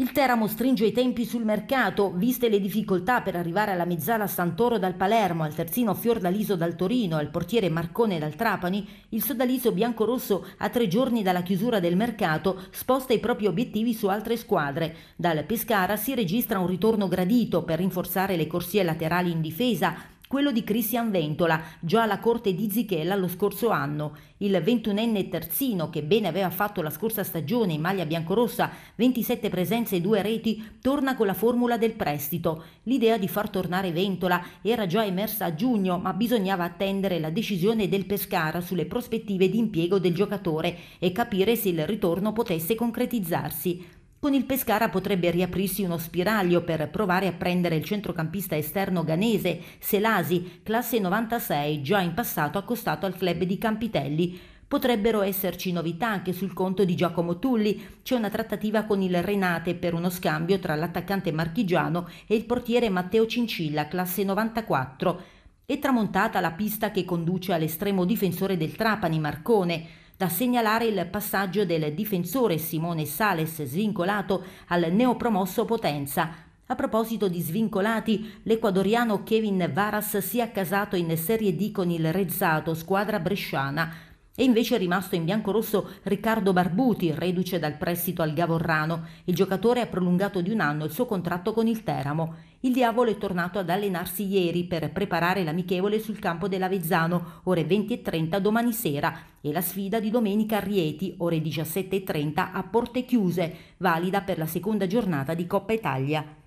Il Teramo stringe i tempi sul mercato, viste le difficoltà per arrivare alla mezzala Santoro dal Palermo, al terzino Fiordaliso dal Torino, e al portiere Marcone dal Trapani, il sodaliso biancorosso a tre giorni dalla chiusura del mercato sposta i propri obiettivi su altre squadre. Dal Pescara si registra un ritorno gradito per rinforzare le corsie laterali in difesa, quello di Cristian Ventola, già alla corte di Zichella lo scorso anno. Il 21enne terzino, che bene aveva fatto la scorsa stagione in maglia biancorossa, 27 presenze e 2 reti, torna con la formula del prestito. L'idea di far tornare Ventola era già emersa a giugno, ma bisognava attendere la decisione del Pescara sulle prospettive di impiego del giocatore e capire se il ritorno potesse concretizzarsi. Con il Pescara potrebbe riaprirsi uno spiraglio per provare a prendere il centrocampista esterno ganese Selasi, classe 96, già in passato accostato al club di Campitelli. Potrebbero esserci novità anche sul conto di Giacomo Tulli. C'è una trattativa con il Renate per uno scambio tra l'attaccante marchigiano e il portiere Matteo Cincilla, classe 94. È tramontata la pista che conduce all'estremo difensore del Trapani, Marcone. Da segnalare il passaggio del difensore Simone Sales svincolato al neopromosso Potenza, a proposito di svincolati, l'ecuadoriano Kevin Varas si è accasato in Serie D con il Rezzato, squadra bresciana. E invece è rimasto in biancorosso Riccardo Barbuti, reduce dal prestito al Gavorrano. Il giocatore ha prolungato di un anno il suo contratto con il Teramo. Il diavolo è tornato ad allenarsi ieri per preparare l'amichevole sul campo dell'Avezzano, ore 20.30 domani sera, e la sfida di domenica a Rieti, ore 17.30 a porte chiuse, valida per la seconda giornata di Coppa Italia.